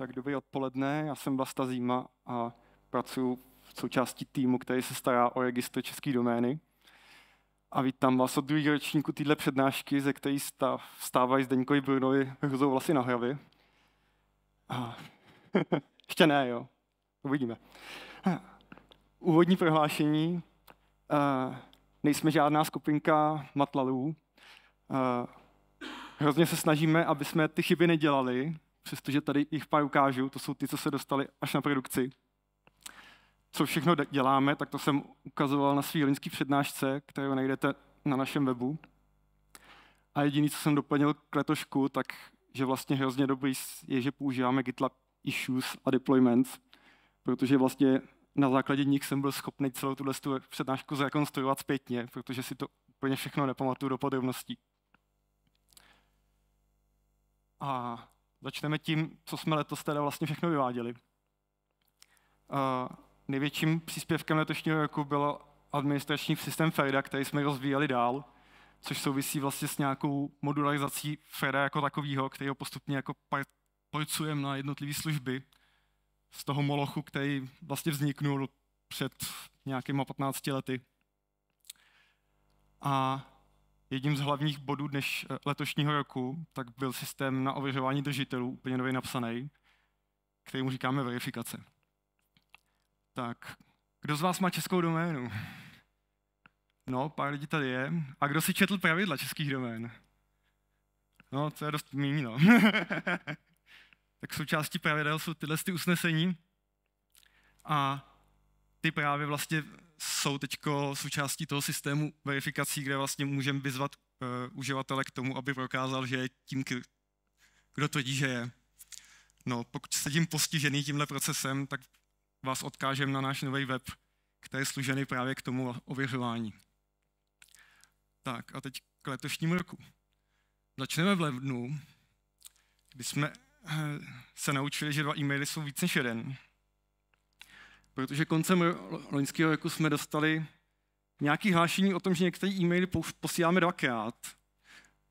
Tak dobrý odpoledne, já jsem Vlasta Zíma a pracuji v součástí týmu, který se stará o registr české domény. A vítám vás od druhého ročníku téhle přednášky, ze které vstávají stávají Zdeňkovi Brunovi hrozou vlasy na hlavě. A... Ještě ne, jo. Uvidíme. Úvodní prohlášení. Uh, nejsme žádná skupinka matlalů. Uh, hrozně se snažíme, aby jsme ty chyby nedělali, přestože tady jich pár ukážu, to jsou ty, co se dostali až na produkci. Co všechno děláme, tak to jsem ukazoval na svý loňský přednášce, kterou najdete na našem webu. A jediný, co jsem doplnil k letošku, tak že vlastně hrozně dobrý je, že používáme GitLab issues a deployments, protože vlastně na základě nich jsem byl schopný celou tuhle přednášku zrekonstruovat zpětně, protože si to úplně všechno nepamatuju do podrobností. A Začneme tím, co jsme letos teda vlastně všechno vyváděli. Uh, největším příspěvkem letošního roku byl administrační systém FEDA, který jsme rozvíjeli dál, což souvisí vlastně s nějakou modularizací FEDA jako takového, který ho postupně jako pojcujeme na jednotlivé služby z toho molochu, který vlastně vzniknul před nějakýma 15 lety. A Jedním z hlavních bodů dneš, eh, letošního roku tak byl systém na ověřování držitelů, úplně nově napsaný, kterému říkáme verifikace. Tak, kdo z vás má českou doménu? No, pár lidí tady je. A kdo si četl pravidla českých domén? No, to je dost méně, no. tak součástí pravidel jsou tyhle ty usnesení a ty právě vlastně jsou teď součástí toho systému verifikací, kde vlastně můžeme vyzvat uh, uživatele k tomu, aby prokázal, že je tím, kdo tvrdí, že je. No, pokud jste tím postižený tímhle procesem, tak vás odkážem na náš nový web, který je služený právě k tomu ověřování. Tak a teď k letošnímu roku. Začneme v lednu, kdy jsme eh, se naučili, že dva e-maily jsou víc než jeden protože koncem loňského roku jsme dostali nějaké hlášení o tom, že některé e-maily posíláme dvakrát.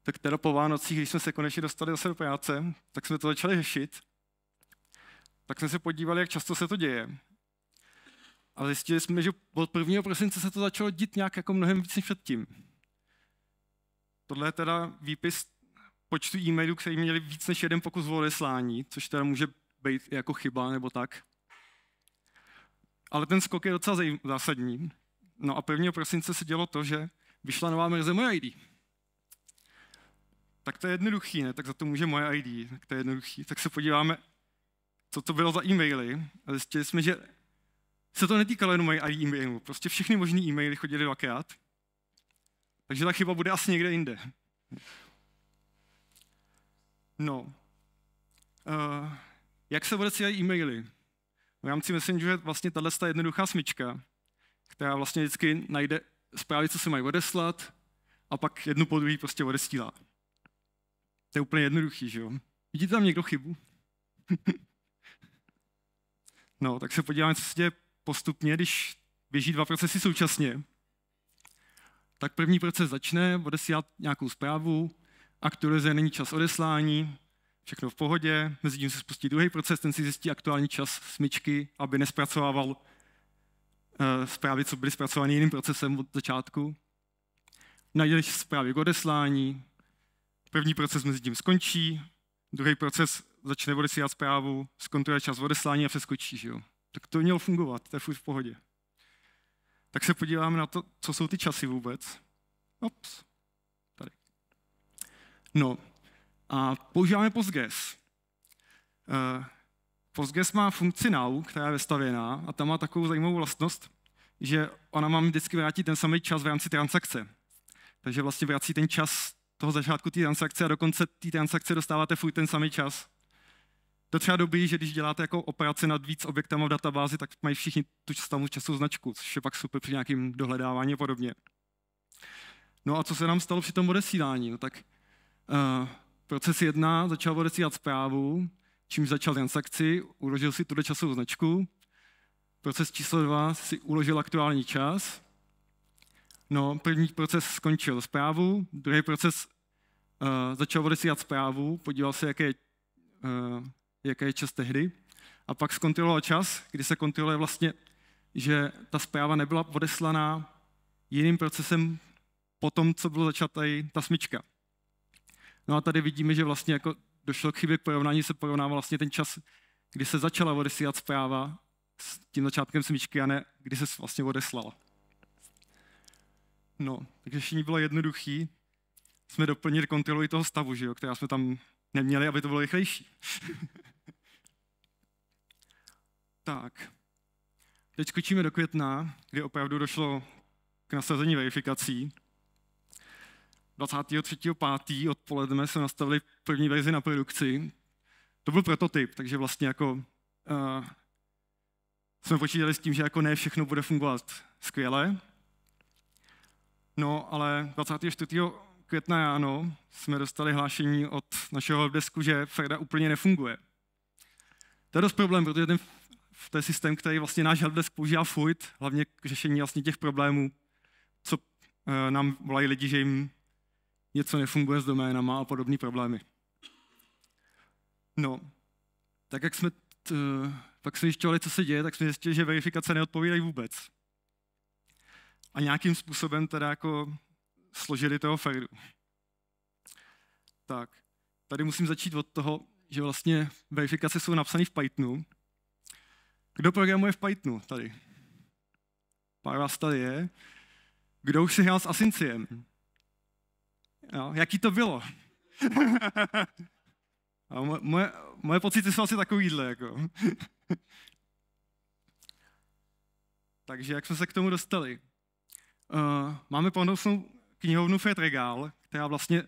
Tak teda po Vánocích, když jsme se konečně dostali zase do práce, tak jsme to začali řešit. Tak jsme se podívali, jak často se to děje. A zjistili jsme, že od 1. prosince se to začalo dít nějak jako mnohem víc než předtím. Tohle je teda výpis počtu e-mailů, které měli víc než jeden pokus o odeslání, což teda může být jako chyba nebo tak. Ale ten skok je docela zásadní. No a 1. prosince se dělo to, že vyšla nová verze moje ID. Tak to je jednoduchý, ne? Tak za to může moje ID, tak to je jednoduchý. Tak se podíváme, co to bylo za e-maily. A zjistili jsme, že se to netýkalo jenom moje ID e-mailu. Prostě všechny možné e-maily chodily dvakrát. Takže ta chyba bude asi někde jinde. No. Uh, jak se odesílají e-maily? V rámci Messengeru je vlastně tahle jednoduchá smyčka, která vlastně vždycky najde zprávy, co se mají odeslat, a pak jednu po druhý prostě odestílá. To je úplně jednoduchý, že jo? Vidíte tam někdo chybu? no, tak se podíváme, co se děje postupně, když běží dva procesy současně. Tak první proces začne odesílá nějakou zprávu, aktualizuje, není čas odeslání, všechno v pohodě, mezi tím se spustí druhý proces, ten si zjistí aktuální čas smyčky, aby nespracovával eh, zprávy, co byly zpracovány jiným procesem od začátku. Najdeš zprávy k odeslání, první proces mezi tím skončí, druhý proces začne odesílat zprávu, zkontroluje čas odeslání a přeskočí, že jo. Tak to mělo fungovat, to je furt v pohodě. Tak se podíváme na to, co jsou ty časy vůbec. Ops, tady. No, a používáme Postgres. Eh, Postgres má funkci now, která je vystavěná a ta má takovou zajímavou vlastnost, že ona vám vždycky vrátí ten samý čas v rámci transakce. Takže vlastně vrací ten čas toho začátku té transakce a dokonce té transakce dostáváte furt ten samý čas. To je třeba dobrý, že když děláte jako operace nad víc objektama v databázi, tak mají všichni tu samou časovou značku, což je pak super při nějakém dohledávání a podobně. No a co se nám stalo při tom odesílání? No tak uh, Proces 1 začal odesílat zprávu, čímž začal transakci, uložil si tuhle časovou značku. Proces číslo 2 si uložil aktuální čas. No, první proces skončil zprávu, druhý proces uh, začal odesílat zprávu, podíval se, jaké, uh, jaké je čas tehdy. A pak zkontroloval čas, kdy se kontroluje vlastně, že ta zpráva nebyla odeslaná jiným procesem po tom, co bylo začata ta smyčka. No a tady vidíme, že vlastně jako došlo k chybě k porovnání, se porovnává vlastně ten čas, kdy se začala odesílat zpráva s tím začátkem smyčky a ne kdy se vlastně odeslala. No, takže řešení bylo jednoduchý. Jsme doplnili kontrolu toho stavu, že jo, která jsme tam neměli, aby to bylo rychlejší. tak. Teď skočíme do května, kdy opravdu došlo k nasazení verifikací. 23.5. odpoledne jsme nastavili první verzi na produkci. To byl prototyp, takže vlastně jako uh, jsme počítali s tím, že jako ne všechno bude fungovat skvěle. No, ale 24. května ráno jsme dostali hlášení od našeho helpdesku, že Ferda úplně nefunguje. To je dost problém, protože ten, to je systém, který vlastně náš helpdesk používá furt, hlavně k řešení vlastně těch problémů, co eh, nám volají lidi, že jim něco nefunguje s doménama a podobné problémy. No, tak jak jsme t, pak jsme zjišťovali, co se děje, tak jsme zjistili, že verifikace neodpovídají vůbec. A nějakým způsobem teda jako složili toho Ferdu. Tak, tady musím začít od toho, že vlastně verifikace jsou napsané v Pythonu. Kdo programuje v Pythonu tady? Pár vás tady je. Kdo už si hrál s Asinciem? Jo, jaký to bylo? A moje, moje pocity jsou asi takovýhle. Jako. Takže jak jsme se k tomu dostali? Uh, máme plnousnou knihovnu Fed která vlastně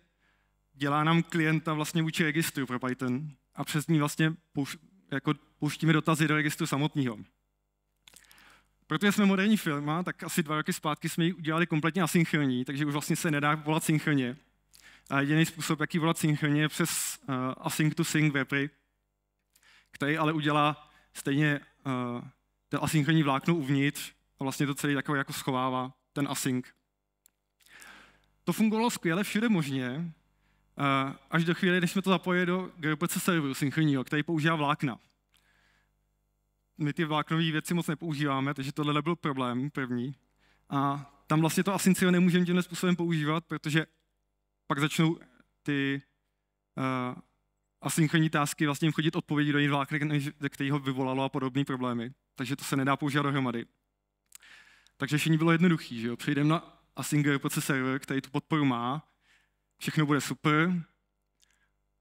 dělá nám klienta vlastně vůči registru pro Python a přes ní vlastně pouš, jako pouštíme dotazy do registru samotného. Protože jsme moderní firma, tak asi dva roky zpátky jsme ji udělali kompletně asynchronní, takže už vlastně se nedá volat synchronně. A jediný způsob, jaký volat synchronně, je přes uh, async to sync webry, který ale udělá stejně uh, ten asynchronní vlákno uvnitř a vlastně to celé takové jako schovává, ten async. To fungovalo skvěle všude možně, uh, až do chvíli, než jsme to zapojili do GPC serveru synchronního, který používá vlákna. My ty vláknové věci moc nepoužíváme, takže tohle byl problém první. A tam vlastně to asynchronně nemůžeme tímhle způsobem používat, protože pak začnou ty uh, asynchronní tásky vlastně jim chodit odpovědi do jiných vláknek, který ho vyvolalo a podobné problémy. Takže to se nedá používat dohromady. Takže řešení bylo jednoduché, že jo? Přejdeme na async proces server, který tu podporu má, všechno bude super.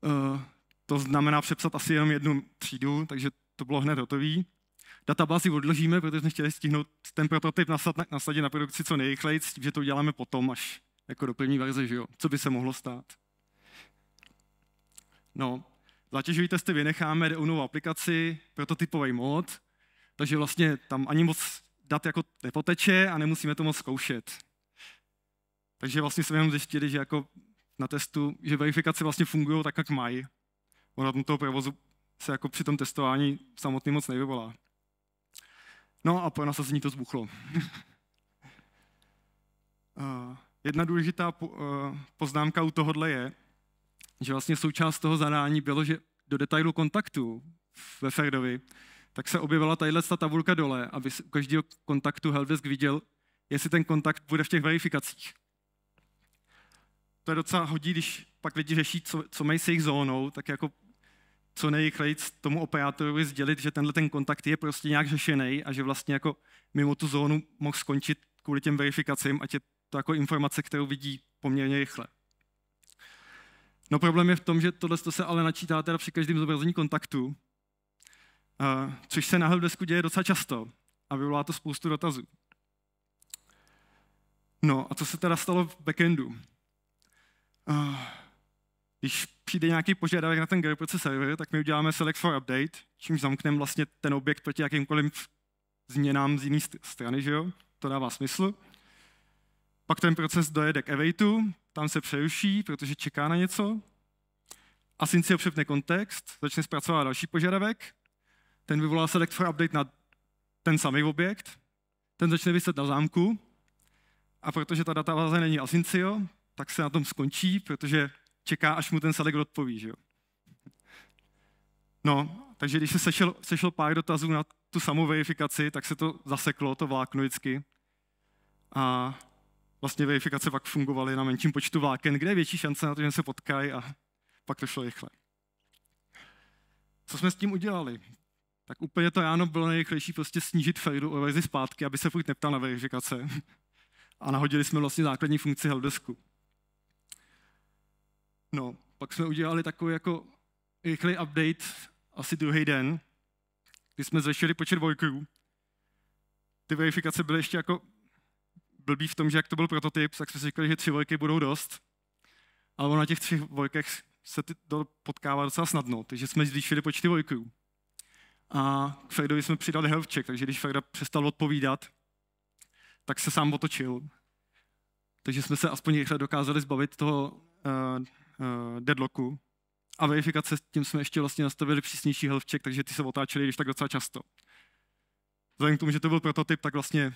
Uh, to znamená přepsat asi jenom jednu třídu, takže to bylo hned hotové. Databázi odložíme, protože jsme chtěli stihnout ten prototyp nasadit na produkci co nejrychleji, s tím, že to uděláme potom, až jako doplní verze, že jo? Co by se mohlo stát? No, zatěžují testy vynecháme, jde o novou aplikaci, prototypový mod, takže vlastně tam ani moc dat jako nepoteče a nemusíme to moc zkoušet. Takže vlastně jsme jenom zjistili, že jako na testu, že verifikace vlastně fungují tak, jak mají. Ona toho provozu se jako při tom testování samotný moc nevyvolá. No a po nasazení to zbuchlo. uh. jedna důležitá eh, poznámka u tohohle je, že vlastně součást toho zadání bylo, že do detailu kontaktu ve Ferdovi, tak se objevila tadyhle ta tabulka dole, aby u každého kontaktu Helvesk viděl, jestli ten kontakt bude v těch verifikacích. To je docela hodí, když pak lidi řeší, co, co mají s jejich zónou, tak jako co nejrychleji tomu operátorovi sdělit, že tenhle ten kontakt je prostě nějak řešený a že vlastně jako mimo tu zónu mohl skončit kvůli těm verifikacím, ať je to jako informace, kterou vidí poměrně rychle. No problém je v tom, že tohle se ale načítá teda při každém zobrazení kontaktu, což se na helpdesku děje docela často a vyvolá to spoustu dotazů. No a co se teda stalo v backendu? Když přijde nějaký požadavek na ten gRPC server, tak my uděláme select for update, čímž zamkneme vlastně ten objekt proti jakýmkoliv změnám z jiné strany, že jo? To dává smysl. Pak ten proces dojede k evatu, tam se přeruší, protože čeká na něco. Async si přepne kontext, začne zpracovat další požadavek, ten vyvolá select for update na ten samý objekt, ten začne vyset na zámku a protože ta databáze není asyncio, tak se na tom skončí, protože čeká, až mu ten select odpoví. Že jo? No, takže když se sešel, sešel pár dotazů na tu samou verifikaci, tak se to zaseklo, to vlákno vždycky. A vlastně verifikace pak fungovaly na menším počtu vláken, kde je větší šance na to, že se potkají a pak to šlo rychle. Co jsme s tím udělali? Tak úplně to ráno bylo nejrychlejší prostě snížit failů o verzi zpátky, aby se furt neptal na verifikace. A nahodili jsme vlastně základní funkci helpdesku. No, pak jsme udělali takový jako rychlý update asi druhý den, kdy jsme zvětšili počet workerů. Ty verifikace byly ještě jako blbý v tom, že jak to byl prototyp, tak jsme si říkali, že tři vojky budou dost. Ale ono na těch třech vojkách se ty, to potkává docela snadno, takže jsme zvýšili počty vojků. A k Ferdovi jsme přidali helvček, takže když Ferda přestal odpovídat, tak se sám otočil. Takže jsme se aspoň rychle dokázali zbavit toho uh, uh, deadlocku. A verifikace, tím jsme ještě vlastně nastavili přísnější helvček, takže ty se otáčely, když tak docela často. Vzhledem k tomu, že to byl prototyp, tak vlastně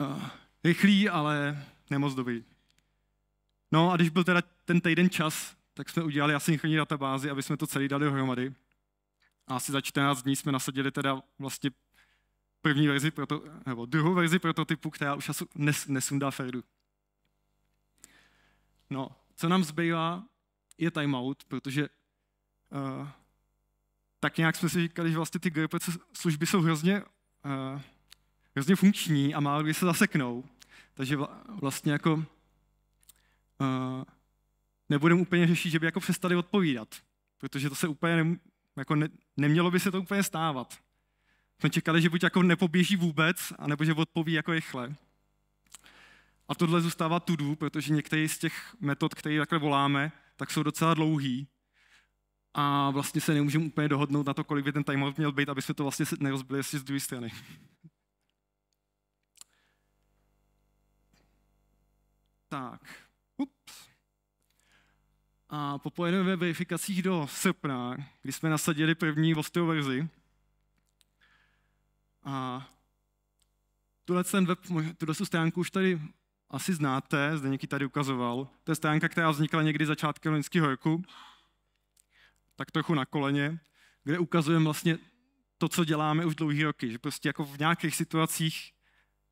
uh, rychlý, ale nemoc dobrý. No a když byl teda ten týden čas, tak jsme udělali asynchronní databázi, aby jsme to celé dali dohromady. A asi za 14 dní jsme nasadili teda vlastně první verzi, proto, nebo druhou verzi prototypu, která už nes, nesundá Ferdu. No, co nám zbývá, je timeout, protože uh, tak nějak jsme si říkali, že vlastně ty GRPC služby jsou hrozně uh, hrozně funkční a málo kdy se zaseknou. Takže vlastně jako uh, eh, nebudeme úplně řešit, že by jako přestali odpovídat, protože to se úplně ne, jako ne, nemělo by se to úplně stávat. Jsme čekali, že buď jako nepoběží vůbec, anebo že odpoví jako rychle. A tohle zůstává tudu, protože některé z těch metod, které takhle voláme, tak jsou docela dlouhý a vlastně se nemůžeme úplně dohodnout na to, kolik by ten timeout měl být, aby jsme to vlastně nerozbili z druhé strany. Tak, ups. A po pojedeme verifikacích do srpna, kdy jsme nasadili první vostou verzi, a tuhle ten web, tuhle stránku už tady asi znáte, zde někdy tady ukazoval. To je stránka, která vznikla někdy začátkem loňského roku, tak trochu na koleně, kde ukazujeme vlastně to, co děláme už dlouhý roky, že prostě jako v nějakých situacích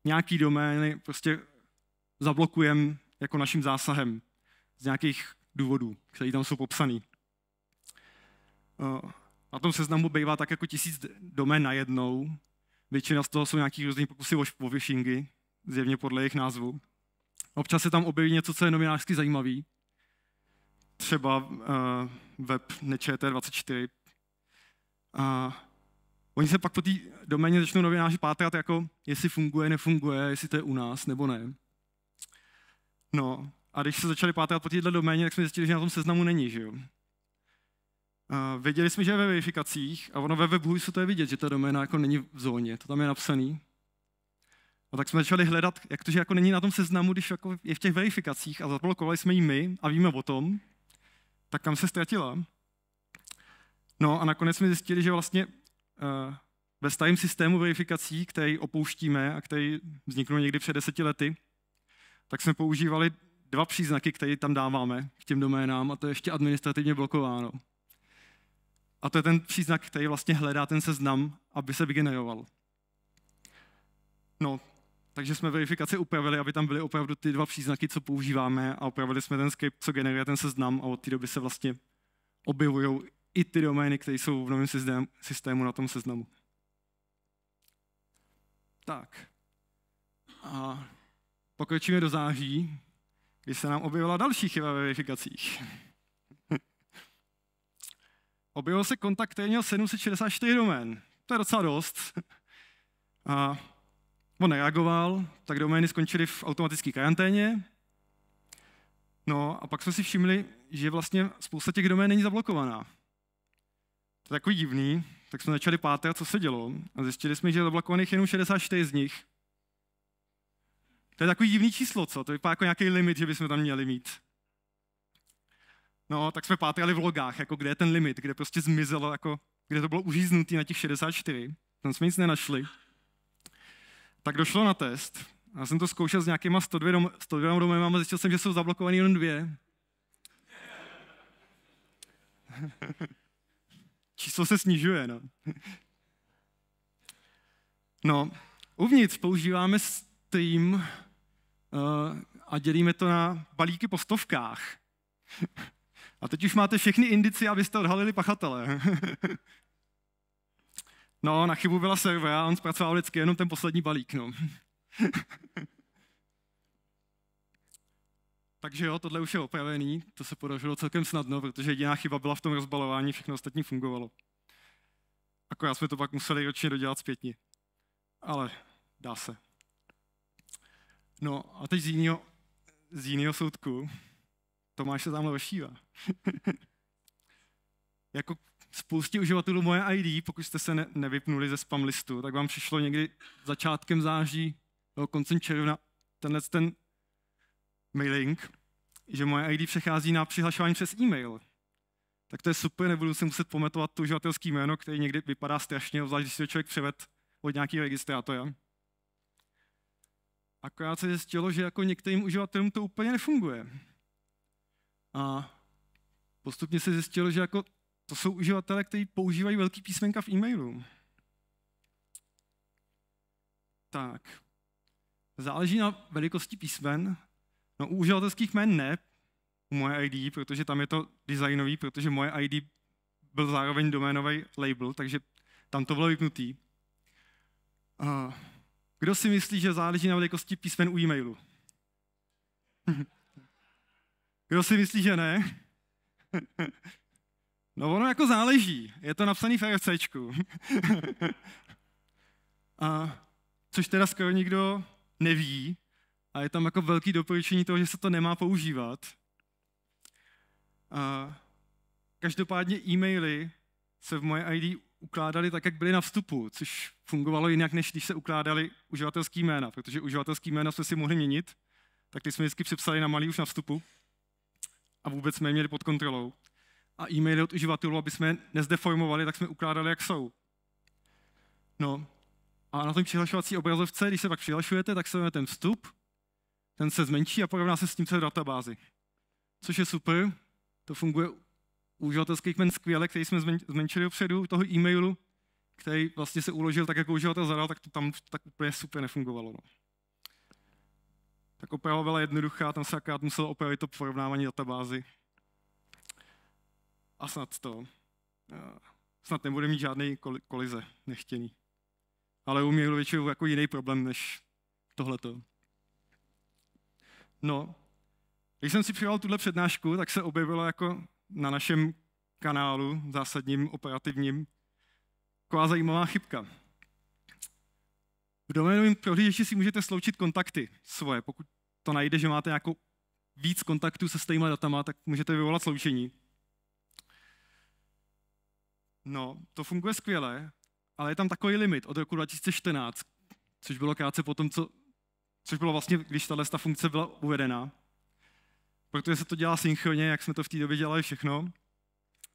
nějaký domény prostě zablokujeme jako naším zásahem z nějakých důvodů, které tam jsou popsané. Eh, na tom seznamu bývá tak jako tisíc domén najednou. Většina z toho jsou nějaký různý pokusy o phishingy, zjevně podle jejich názvu. Občas se tam objeví něco, co je novinářsky zajímavý. Třeba uh, web nečet24. A oni se pak po té doméně začnou novináři pátrat, jako jestli funguje, nefunguje, jestli to je u nás nebo ne. No a když se začali pátrat po této doméně, tak jsme zjistili, že na tom seznamu není, že jo. A věděli jsme, že je ve verifikacích a ono ve webu se to je vidět, že ta doména jako není v zóně, to tam je napsaný. A tak jsme začali hledat, jak to, že jako není na tom seznamu, když jako je v těch verifikacích a zablokovali jsme ji my a víme o tom, tak kam se ztratila. No a nakonec jsme zjistili, že vlastně uh, ve starém systému verifikací, který opouštíme a který vzniknul někdy před deseti lety, tak jsme používali dva příznaky, které tam dáváme k těm doménám a to je ještě administrativně blokováno. A to je ten příznak, který vlastně hledá ten seznam, aby se vygeneroval. No, takže jsme verifikaci upravili, aby tam byly opravdu ty dva příznaky, co používáme a upravili jsme ten skript, co generuje ten seznam a od té doby se vlastně objevují i ty domény, které jsou v novém systému na tom seznamu. Tak. A pokročíme do září, kdy se nám objevila další chyba ve verifikacích. Objevil se kontakt, který měl 764 domén. To je docela dost. A on nereagoval, tak domény skončily v automatické karanténě. No a pak jsme si všimli, že vlastně spousta těch domén není zablokovaná. To je takový divný, tak jsme začali pátrat, co se dělo a zjistili jsme, že zablokovaných je jenom 64 z nich. To je takový divný číslo, co? To vypadá jako nějaký limit, že bychom tam měli mít. No, tak jsme pátrali v logách, jako kde je ten limit, kde prostě zmizelo, jako kde to bylo uříznutý na těch 64. Tam jsme nic nenašli. Tak došlo na test. Já jsem to zkoušel s nějakýma 102, dom, 102 domy, a zjistil jsem, že jsou zablokovaný jenom dvě. Číslo se snižuje, no. no, uvnitř používáme tým eh, a dělíme to na balíky po stovkách. A teď už máte všechny indici, abyste odhalili pachatele. No, na chybu byla server a on zpracoval vždycky jenom ten poslední balík. No. Takže jo, tohle už je opravený, to se podařilo celkem snadno, protože jediná chyba byla v tom rozbalování, všechno ostatní fungovalo. Akorát jsme to pak museli ročně dodělat zpětně. Ale dá se. No a teď z jiného z jinýho soudku Tomáš se tamhle ošívá. jako spoustě uživatelů moje ID, pokud jste se ne, nevypnuli ze spam listu, tak vám přišlo někdy začátkem září, nebo koncem června, tenhle ten mailing, že moje ID přechází na přihlašování přes e-mail. Tak to je super, nebudu si muset pamatovat to uživatelské jméno, který někdy vypadá strašně, obzvlášť když si to člověk převed od nějakého registrátora. Akorát se zjistilo, že jako některým uživatelům to úplně nefunguje. A postupně se zjistilo, že jako to jsou uživatelé, kteří používají velký písmenka v e-mailu. Tak. Záleží na velikosti písmen. No u uživatelských jmen ne, u moje ID, protože tam je to designový, protože moje ID byl zároveň doménový label, takže tam to bylo vypnutý. Uh, kdo si myslí, že záleží na velikosti písmen u e-mailu? Kdo si myslí, že ne? No ono jako záleží. Je to napsaný v RCčku. A což teda skoro nikdo neví. A je tam jako velký doporučení toho, že se to nemá používat. A každopádně e-maily se v moje ID ukládali tak, jak byly na vstupu, což fungovalo jinak, než když se ukládali uživatelský jména, protože uživatelský jména jsme si mohli měnit, tak ty jsme vždycky přepsali na malý už na vstupu a vůbec jsme je měli pod kontrolou. A e-maily od uživatelů, aby jsme je nezdeformovali, tak jsme ukládali, jak jsou. No, a na tom přihlašovací obrazovce, když se pak přihlašujete, tak se jmenuje ten vstup, ten se zmenší a porovná se s tím, co je v databázi. Což je super, to funguje uživatelský kmen skvěle, který jsme zmenšili dopředu toho e-mailu, který vlastně se uložil tak, jako uživatel zadal, tak to tam tak úplně super nefungovalo. No. Tak oprava byla jednoduchá, tam se akorát muselo opravit to porovnávání databázy. A snad to. Snad nebude mít žádný kolize nechtěný. Ale u mailu většinou jako jiný problém než tohleto. No, když jsem si přijal tuhle přednášku, tak se objevilo jako na našem kanálu zásadním operativním taková zajímavá chybka. V doménovém prohlížeči si můžete sloučit kontakty svoje. Pokud to najde, že máte jako víc kontaktů se stejnými datama, tak můžete vyvolat sloučení. No, to funguje skvěle, ale je tam takový limit od roku 2014, což bylo krátce po tom, co, což bylo vlastně, když tahle funkce byla uvedena protože se to dělá synchronně, jak jsme to v té době dělali všechno,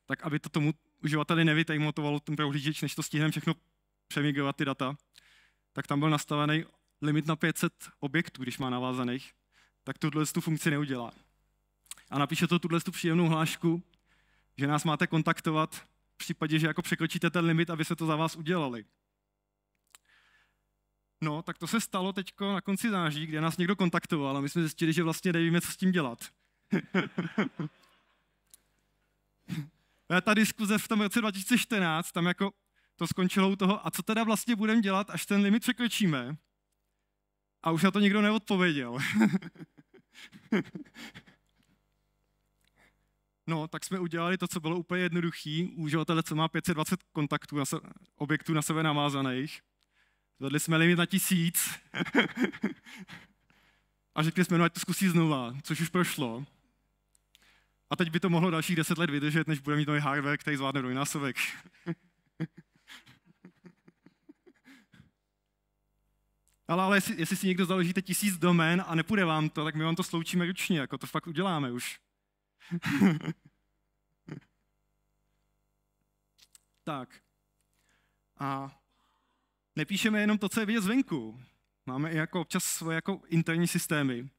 tak aby to tomu uživateli nevytajmotovalo ten prohlížeč, než to stihneme všechno přemigrovat ty data, tak tam byl nastavený limit na 500 objektů, když má navázaných, tak tuhle tu funkci neudělá. A napíše to tuhle tu příjemnou hlášku, že nás máte kontaktovat v případě, že jako překročíte ten limit, aby se to za vás udělali. No, tak to se stalo teď na konci září, kde nás někdo kontaktoval a my jsme zjistili, že vlastně nevíme, co s tím dělat. Ta diskuze v tom roce 2014, tam jako to skončilo u toho, a co teda vlastně budeme dělat, až ten limit překročíme? A už na to nikdo neodpověděl. No, tak jsme udělali to, co bylo úplně jednoduchý. Uživatele, co má 520 kontaktů na se, objektů na sebe namázaných, zvedli jsme limit na tisíc. a řekli jsme, no ať to zkusí znova, což už prošlo. A teď by to mohlo dalších deset let vydržet, než bude mít nový hardware, který zvládne dvojnásobek. ale, ale jestli, jestli si někdo založíte tisíc domén a nepůjde vám to, tak my vám to sloučíme ručně, jako to fakt uděláme už. tak. A nepíšeme jenom to, co je vidět zvenku. Máme i jako občas svoje jako interní systémy.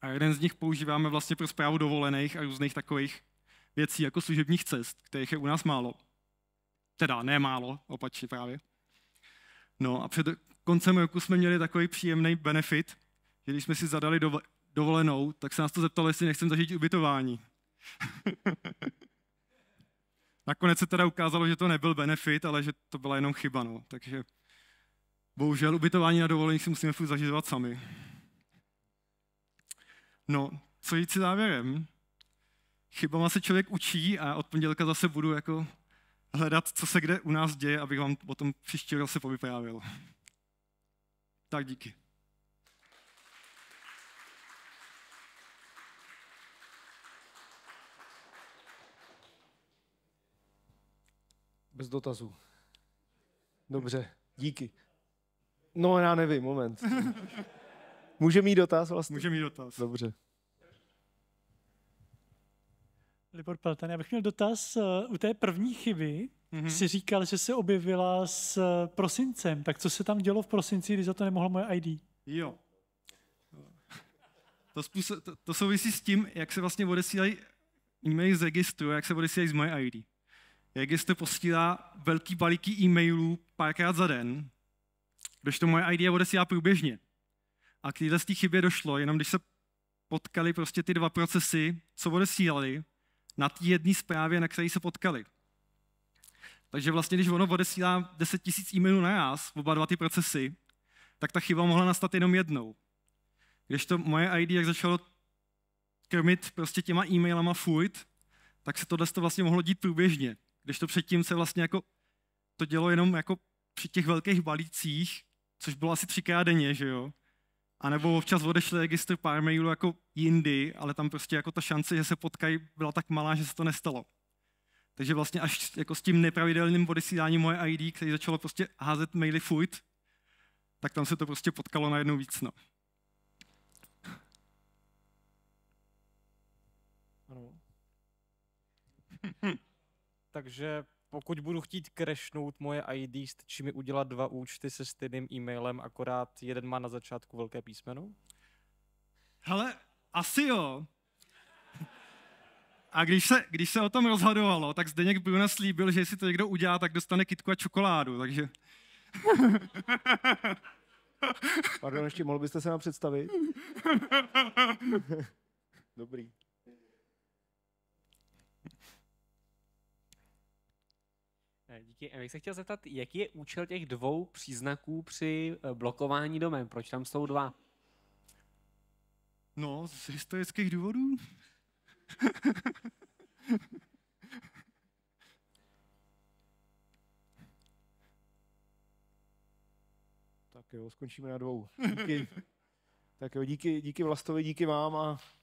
A jeden z nich používáme vlastně pro zprávu dovolených a různých takových věcí jako služebních cest, kterých je u nás málo. Teda ne málo, opačně právě. No a před koncem roku jsme měli takový příjemný benefit, že když jsme si zadali do, dovolenou, tak se nás to zeptalo, jestli nechcem zažít ubytování. Nakonec se teda ukázalo, že to nebyl benefit, ale že to byla jenom chyba. No. Takže bohužel ubytování na dovolení si musíme furt sami. No, co říct si závěrem? Chybama se člověk učí a od pondělka zase budu jako hledat, co se kde u nás děje, abych vám potom příští rok se povyprávil. Tak díky. Bez dotazů. Dobře, díky. No já nevím, moment. Může mít dotaz vlastně? Může mít dotaz. Dobře. Libor Peltan, já bych měl dotaz. Eh, u té první chyby mm-hmm. si říkal, že se objevila s eh, prosincem. Tak co se tam dělo v prosinci, když za to nemohlo moje ID? Jo. To, způso- to, to souvisí s tím, jak se vlastně odesílají e mail z registru, jak se odesílají z moje ID. Registr posílá velký balíky e-mailů párkrát za den, když to moje ID odesílá průběžně. A k téhle chybě došlo, jenom když se potkali prostě ty dva procesy, co odesílali, na té jedné zprávě, na které se potkali. Takže vlastně, když ono odesílá 10 000 e-mailů na nás, oba dva ty procesy, tak ta chyba mohla nastat jenom jednou. Když to moje ID, jak začalo krmit prostě těma e-mailama furt, tak se tohle to vlastně mohlo dít průběžně. Když to předtím se vlastně jako to dělo jenom jako při těch velkých balících, což bylo asi třikrát denně, že jo? A nebo občas odešli registr pár mailů jako jindy, ale tam prostě jako ta šance, že se potkají, byla tak malá, že se to nestalo. Takže vlastně až jako s tím nepravidelným odesíláním moje ID, který začalo prostě házet maily furt, tak tam se to prostě potkalo najednou víc. No. Ano. Takže pokud budu chtít crashnout moje ID, stačí mi udělat dva účty se stejným e-mailem, akorát jeden má na začátku velké písmeno? Hele, asi jo. A když se, když se o tom rozhodovalo, tak Zdeněk Bruna slíbil, že jestli to někdo udělá, tak dostane kitku a čokoládu, takže... Pardon, ještě mohl byste se nám představit? Dobrý. Eh, díky. Já bych se chtěl zeptat, jaký je účel těch dvou příznaků při eh, blokování domem? Proč tam jsou dva? No, z historických důvodů. tak jo, skončíme na dvou. Díky. tak jo, díky, díky Vlastovi, díky vám a